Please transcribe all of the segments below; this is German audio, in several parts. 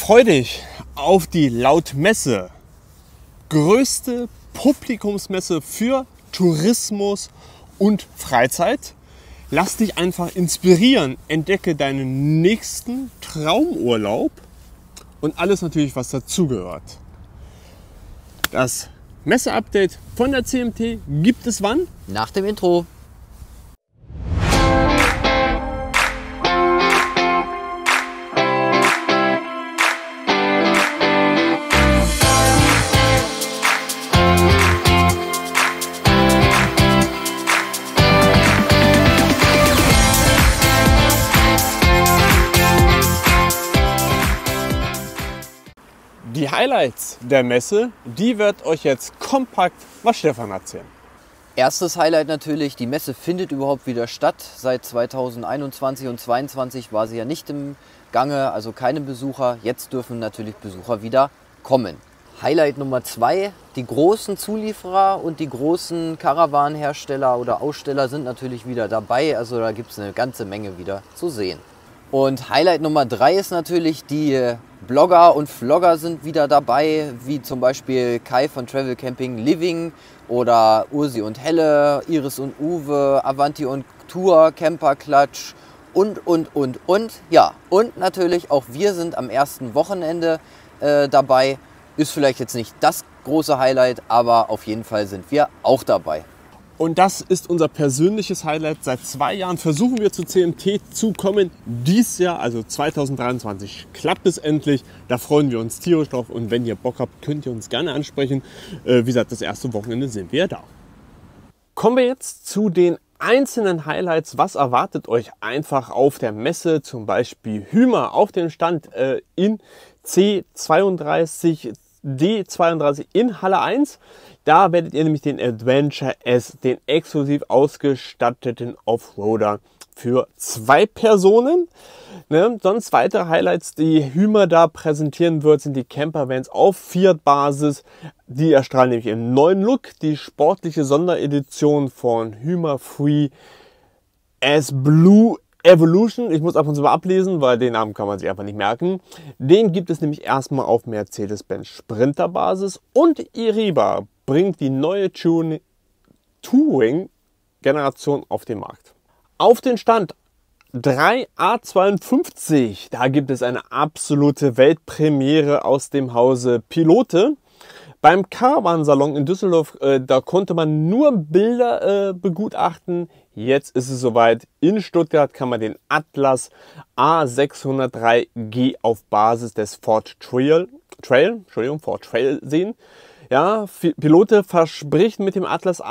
Freu dich auf die Lautmesse. Größte Publikumsmesse für Tourismus und Freizeit. Lass dich einfach inspirieren. Entdecke deinen nächsten Traumurlaub und alles natürlich, was dazugehört. Das Messeupdate von der CMT gibt es wann? Nach dem Intro. Die Highlights der Messe, die wird euch jetzt kompakt was Stefan erzählen. Erstes Highlight natürlich, die Messe findet überhaupt wieder statt. Seit 2021 und 2022 war sie ja nicht im Gange, also keine Besucher. Jetzt dürfen natürlich Besucher wieder kommen. Highlight Nummer zwei, die großen Zulieferer und die großen Karawanenhersteller oder Aussteller sind natürlich wieder dabei. Also da gibt es eine ganze Menge wieder zu sehen. Und Highlight Nummer drei ist natürlich, die äh, Blogger und Vlogger sind wieder dabei, wie zum Beispiel Kai von Travel Camping Living oder Ursi und Helle, Iris und Uwe, Avanti und Tour, Camper Klatsch und, und, und, und. Ja, und natürlich auch wir sind am ersten Wochenende äh, dabei. Ist vielleicht jetzt nicht das große Highlight, aber auf jeden Fall sind wir auch dabei. Und das ist unser persönliches Highlight. Seit zwei Jahren versuchen wir zu CMT zu kommen. Dies Jahr, also 2023, klappt es endlich. Da freuen wir uns tierisch drauf. Und wenn ihr Bock habt, könnt ihr uns gerne ansprechen. Äh, wie gesagt, das erste Wochenende sind wir da. Kommen wir jetzt zu den einzelnen Highlights. Was erwartet euch einfach auf der Messe? Zum Beispiel Hümer auf dem Stand äh, in C32 D32 in Halle 1. Da werdet ihr nämlich den Adventure S, den exklusiv ausgestatteten Offroader für zwei Personen. Ne? Sonst weitere Highlights, die Hümer da präsentieren wird, sind die Campervans auf Fiat-Basis. Die erstrahlen nämlich im neuen Look die sportliche Sonderedition von Hümer Free S Blue Evolution, ich muss ab und zu mal ablesen, weil den Namen kann man sich einfach nicht merken. Den gibt es nämlich erstmal auf Mercedes-Benz Sprinter Basis und Iriba bringt die neue Tune Touring Generation auf den Markt. Auf den Stand 3A52, da gibt es eine absolute Weltpremiere aus dem Hause Pilote. Beim Caravan Salon in Düsseldorf, äh, da konnte man nur Bilder äh, begutachten. Jetzt ist es soweit. In Stuttgart kann man den Atlas A603G auf Basis des Ford Trail, Trail, Entschuldigung, Ford Trail sehen. Ja, Pilote verspricht mit dem Atlas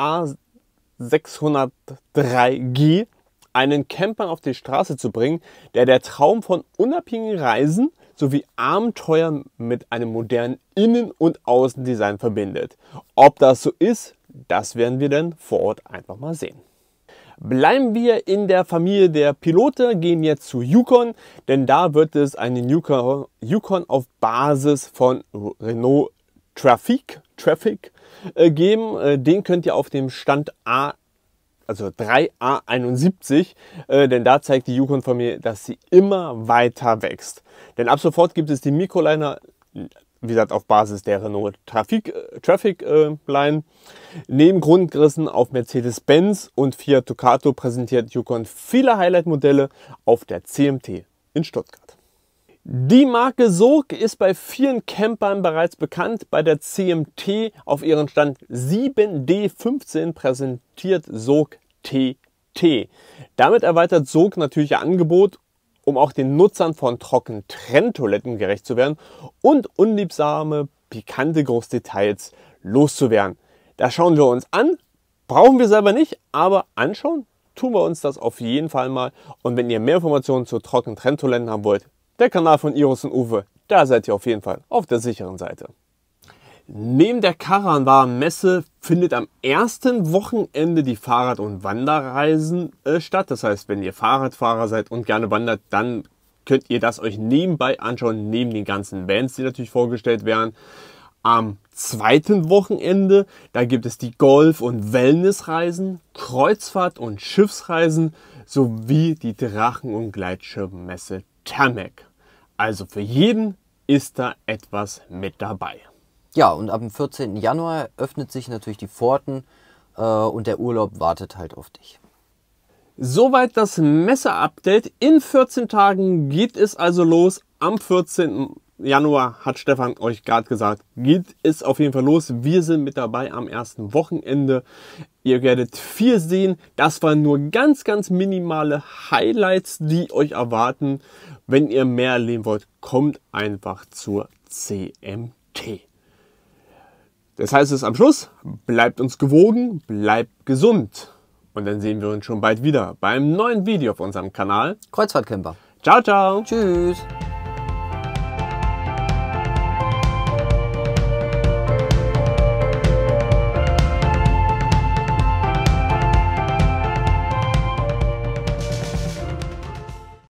A603G einen Camper auf die Straße zu bringen, der der Traum von unabhängigen Reisen sowie Abenteuern mit einem modernen Innen- und Außendesign verbindet. Ob das so ist, das werden wir dann vor Ort einfach mal sehen. Bleiben wir in der Familie der Pilote, gehen jetzt zu Yukon, denn da wird es einen Yukon, Yukon auf Basis von Renault Traffic, Traffic äh, geben. Äh, den könnt ihr auf dem Stand A also 3A71, äh, denn da zeigt die Yukon von mir, dass sie immer weiter wächst. Denn ab sofort gibt es die Mikroliner wie gesagt, auf Basis der Renault Traffic, äh, Traffic äh, Line. Neben Grundrissen auf Mercedes-Benz und Fiat Ducato präsentiert Yukon viele Highlight-Modelle auf der CMT in Stuttgart. Die Marke Sog ist bei vielen Campern bereits bekannt. Bei der CMT auf ihren Stand 7D15 präsentiert Sog TT. Damit erweitert Sog natürlich ihr Angebot um auch den Nutzern von trockenen Trenntoiletten gerecht zu werden und unliebsame, pikante Großdetails loszuwerden. Das schauen wir uns an, brauchen wir selber nicht, aber anschauen tun wir uns das auf jeden Fall mal. Und wenn ihr mehr Informationen zu trockenen Trenntoiletten haben wollt, der Kanal von Iris und Uwe, da seid ihr auf jeden Fall auf der sicheren Seite. Neben der Caravan-Messe findet am ersten Wochenende die Fahrrad- und Wanderreisen äh, statt. Das heißt, wenn ihr Fahrradfahrer seid und gerne wandert, dann könnt ihr das euch nebenbei anschauen, neben den ganzen Vans, die natürlich vorgestellt werden. Am zweiten Wochenende, da gibt es die Golf- und Wellnessreisen, Kreuzfahrt- und Schiffsreisen sowie die Drachen- und Gleitschirmmesse Termec. Also für jeden ist da etwas mit dabei. Ja, und ab dem 14. Januar öffnet sich natürlich die Pforten äh, und der Urlaub wartet halt auf dich. Soweit das Messer-Update. In 14 Tagen geht es also los. Am 14. Januar hat Stefan euch gerade gesagt, geht es auf jeden Fall los. Wir sind mit dabei am ersten Wochenende. Ihr werdet viel sehen. Das waren nur ganz, ganz minimale Highlights, die euch erwarten. Wenn ihr mehr erleben wollt, kommt einfach zur CMT. Das heißt es am Schluss, bleibt uns gewogen, bleibt gesund. Und dann sehen wir uns schon bald wieder beim neuen Video auf unserem Kanal. Kreuzfahrtcamper. Ciao, ciao. Tschüss.